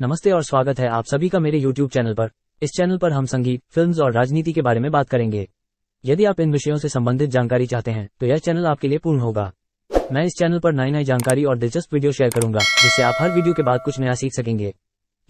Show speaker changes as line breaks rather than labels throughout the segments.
नमस्ते और स्वागत है आप सभी का मेरे YouTube चैनल पर इस चैनल पर हम संगीत फिल्म्स और राजनीति के बारे में बात करेंगे यदि आप इन विषयों से संबंधित जानकारी चाहते हैं तो यह चैनल आपके लिए पूर्ण होगा मैं इस चैनल पर नई नई जानकारी और दिलचस्प वीडियो शेयर करूंगा जिससे आप हर वीडियो के बाद कुछ नया सीख सकेंगे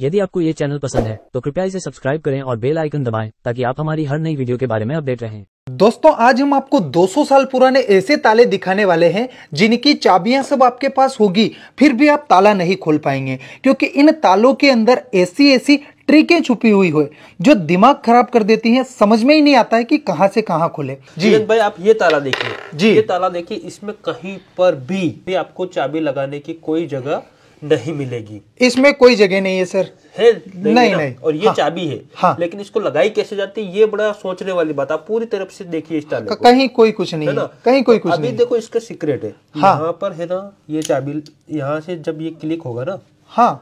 यदि आपको ये चैनल पसंद है तो कृपया इसे सब्सक्राइब करें और बेल आइकन दबाएं ताकि आप हमारी हर नई वीडियो के बारे में अपडेट रहें
दोस्तों आज हम आपको 200 साल पुराने ऐसे ताले दिखाने वाले हैं जिनकी चाबियां सब आपके पास होगी फिर भी आप ताला नहीं खोल पाएंगे क्योंकि इन तालों के अंदर ऐसी ऐसी ट्रिकें छुपी हुई हो जो दिमाग खराब कर देती हैं समझ में ही नहीं आता है कि कहां से कहां खोले जी
भाई आप ये ताला देखिए जी ये ताला देखिए इसमें कहीं पर भी आपको चाबी लगाने की कोई जगह नहीं मिलेगी
इसमें कोई जगह नहीं है सर
है नहीं नहीं, नहीं। और ये हाँ, चाबी है हाँ, लेकिन इसको लगाई कैसे जाती है ये बड़ा सोचने वाली बात आप पूरी तरफ से देखिए इस ताले कहीं कोई कुछ नहीं है ना कहीं कोई तो कुछ अभी देखो इसका सीक्रेट है हाँ। यहाँ पर है ना ये चाबी यहाँ से जब ये क्लिक होगा ना
हाँ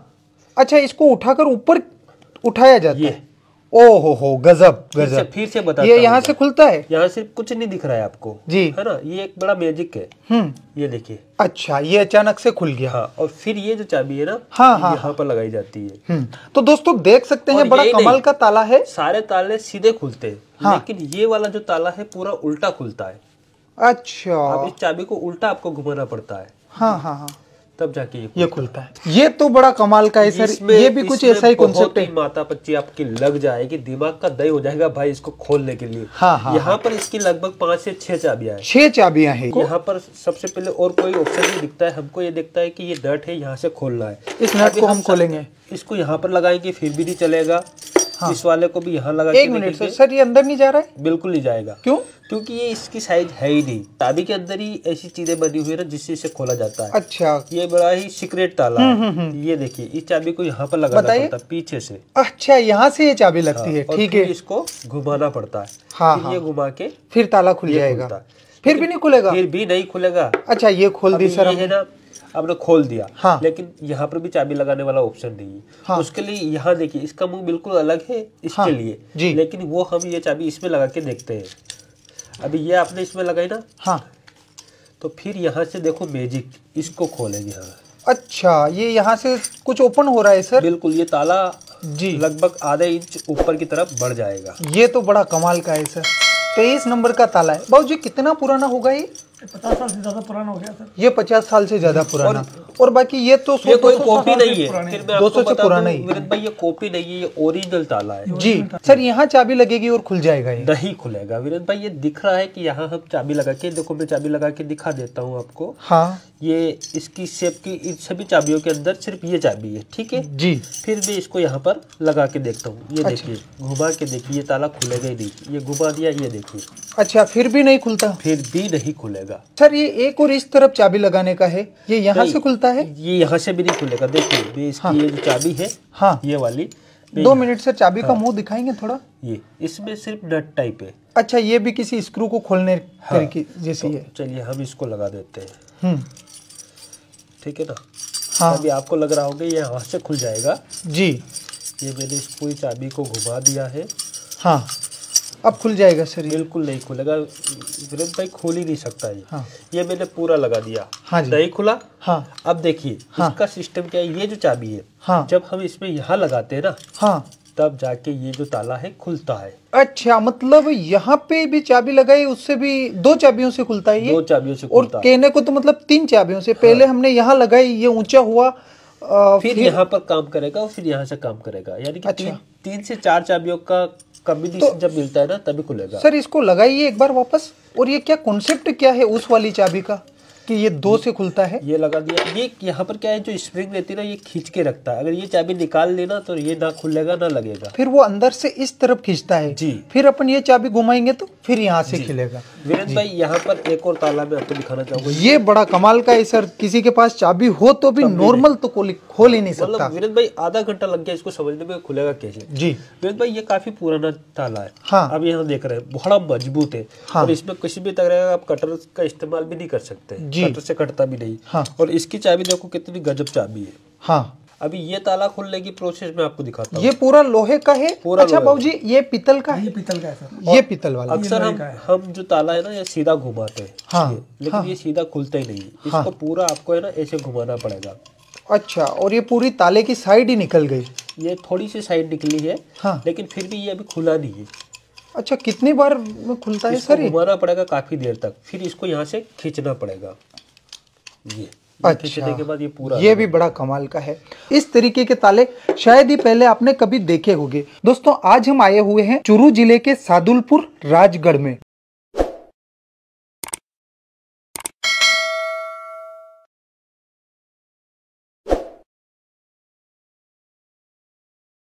अच्छा इसको उठाकर ऊपर उठाया जाता है ओ हो हो गजब गजब
फिर से बता ये यहाँ से खुलता है यहाँ से कुछ नहीं दिख रहा है आपको जी है ना ये एक बड़ा मैजिक है हम्म। ये देखिए अच्छा ये अचानक से खुल गया हाँ और फिर ये जो चाबी है ना हाँ हाँ यहाँ हाँ। पर लगाई जाती
है हम्म। तो दोस्तों देख सकते हैं बड़ा कमल
का ताला है सारे ताले सीधे खुलते हैं हाँ। लेकिन ये वाला जो ताला है पूरा उल्टा खुलता है अच्छा अब इस चाबी को उल्टा आपको घुमाना पड़ता है हाँ हाँ हाँ तब जाके ये, ये खुलता
है ये तो बड़ा कमाल का है सर ये भी कुछ ऐसा ही कॉन्सेप्ट
है माता पच्ची आपकी लग जाएगी दिमाग का दही हो जाएगा भाई इसको खोलने के लिए हाँ हाँ यहाँ हाँ। पर इसकी लगभग पांच से छह चाबियां हैं छह चाबियां हैं यहाँ पर सबसे पहले और कोई ऑप्शन नहीं दिखता है हमको ये दिखता है की ये नट है यहाँ से खोलना है इस नट को हम खोलेंगे इसको यहाँ पर लगाएंगे फिर भी नहीं चलेगा हाँ। इस वाले को भी यहाँ लगा एक मिनट सर सर ये अंदर नहीं जा रहा है बिल्कुल नहीं जाएगा क्यों क्योंकि ये इसकी साइज है ही नहीं ताबी के अंदर ही ऐसी चीजें बनी हुई है जिससे इसे खोला जाता है अच्छा ये बड़ा ही सीक्रेट ताला हम्म, है हम्म, हम्म। ये देखिए इस चाबी को यहाँ पर लगाना पड़ता है पीछे से
अच्छा यहाँ से ये चाबी हाँ, लगती है ठीक है
इसको घुमाना पड़ता है हाँ, ये हाँ। घुमा के फिर ताला खुल जाएगा फिर भी नहीं खुलेगा फिर भी नहीं खुलेगा अच्छा ये खोल दी सर है ना आपने खोल दिया हाँ। लेकिन यहाँ पर भी चाबी लगाने वाला ऑप्शन नहीं है हाँ। उसके लिए यहाँ देखिए इसका मुंह बिल्कुल अलग है इसके हाँ। लिए लेकिन वो हम ये चाबी इसमें लगा के देखते हैं अभी ये आपने इसमें लगाई ना हाँ तो फिर यहाँ से देखो मैजिक इसको खोलेंगे यहाँ
अच्छा ये यहाँ से कुछ ओपन हो रहा है सर
बिल्कुल ये ताला जी लगभग आधे इंच ऊपर की तरफ बढ़ जाएगा
ये तो बड़ा कमाल का है सर तेईस नंबर का ताला है भाव जी कितना पुराना होगा ये पचास साल से ज्यादा पुराना हो गया सर ये पचास साल से ज्यादा पुराना
और, और बाकी ये
तो ये कोई कॉपी नहीं है दो सौ से पुराना ही
भाई ये कॉपी नहीं है ये ओरिजिनल ताला है जी सर यहाँ चाबी लगेगी और खुल जाएगा ये नहीं खुलेगा वीरेंद्र भाई ये दिख रहा है कि यहाँ हम चाबी लगा के देखो मैं चाबी लगा के दिखा देता हूँ आपको हाँ ये इसकी शेप की इन सभी चाबियों के अंदर सिर्फ ये चाबी है ठीक है जी फिर भी इसको यहाँ पर लगा के देखता हूँ ये अच्छा। देखिए घुमा के देखिए ये ताला खुलेगा ही नहीं ये घुमा दिया ये देखिए अच्छा फिर भी नहीं खुलता फिर भी नहीं खुलेगा
सर ये एक और इस तरफ चाबी लगाने का है ये यहाँ से खुलता है
ये यहाँ से भी नहीं खुलेगा देखिए हाँ। ये जो चाबी है हाँ ये वाली दो मिनट से चाबी हाँ। का
मुंह दिखाएंगे थोड़ा
ये इसमें सिर्फ नट टाइप है
अच्छा ये भी किसी स्क्रू को खोलने
हाँ। जैसी तो है चलिए हम इसको लगा देते है हम्म। ठीक है ना हाँ अभी आपको लग रहा होगा ये यहाँ से खुल जाएगा जी ये मैंने इसको चाबी को घुमा दिया है हाँ अब खुल जाएगा सर बिल्कुल नहीं खुलेगा वीरेंद्र भाई खोल ही नहीं सकता ये हाँ। ये मैंने पूरा लगा दिया हाँ जी। नहीं खुला हाँ अब देखिए हाँ। इसका सिस्टम क्या है ये जो चाबी है हाँ। जब हम इसमें यहाँ लगाते हैं ना हाँ तब जाके ये जो ताला है खुलता है
अच्छा मतलब यहाँ पे भी चाबी लगाई उससे भी दो चाबियों से खुलता है ये दो चाबियों से और कहने को तो मतलब तीन चाबियों से हाँ। पहले हमने यहाँ लगाई ये ऊंचा हुआ आ, फिर, फिर यहाँ
पर काम करेगा और फिर यहाँ से काम करेगा यानी कि अच्छा। तीन, तीन से चार चाबियों का कभी तो, जब मिलता है ना तभी खुलेगा सर
इसको लगाइए एक बार वापस और ये क्या कॉन्सेप्ट क्या है उस वाली चाबी का कि ये दो से खुलता
है ये लगा दिया ये यहाँ पर क्या है जो स्प्रिंग रहती है ना ये खींच के रखता है अगर ये चाबी निकाल लेना तो ये ना खुलेगा ना लगेगा
फिर वो अंदर से इस तरफ खींचता है जी फिर अपन ये चाबी घुमाएंगे तो फिर यहाँ से खिलेगा
वीरेंद्र भाई यहाँ पर एक और ताला में आपको दिखाना चाहूंगा ये
बड़ा कमाल का है सर किसी के पास चाबी हो तो भी नॉर्मल तो खोल ही नहीं मतलब सकता
वीरेंद्र भाई आधा घंटा लग गया इसको समझने में खुलेगा कैसे जी वीरेंद्र भाई ये काफी पुराना ताला है हाँ अब यहाँ देख रहे हैं बड़ा मजबूत है हाँ। और इसमें किसी भी तरह आप कटर का इस्तेमाल भी नहीं कर सकते कटर से कटता भी नहीं हाँ। और इसकी चाबी देखो कितनी गजब चाबी है हाँ अभी ये ताला खुलने की प्रोसेस में आपको दिखाता हूँ ये पूरा
लोहे का है पूरा अच्छा बाबूजी ये पीतल का है ये पीतल का है सर ये पीतल वाला अक्सर हम
हम जो ताला है ना ये सीधा घुमाते हैं हाँ, लेकिन हाँ, ये सीधा खुलता ही नहीं है हाँ। इसको हाँ, पूरा आपको है ना ऐसे घुमाना पड़ेगा
अच्छा और ये पूरी ताले की साइड ही निकल गई
ये थोड़ी सी साइड निकली है हाँ। लेकिन फिर भी ये अभी खुला नहीं है
अच्छा कितनी बार खुलता है सर घुमाना
पड़ेगा काफी देर तक फिर इसको यहाँ से खींचना पड़ेगा ये अच्छा के बाद ये पूरा ये
भी बड़ा कमाल का है इस तरीके के ताले शायद ही पहले आपने कभी देखे होंगे दोस्तों आज हम आए हुए हैं चुरू जिले के सादुलपुर राजगढ़ में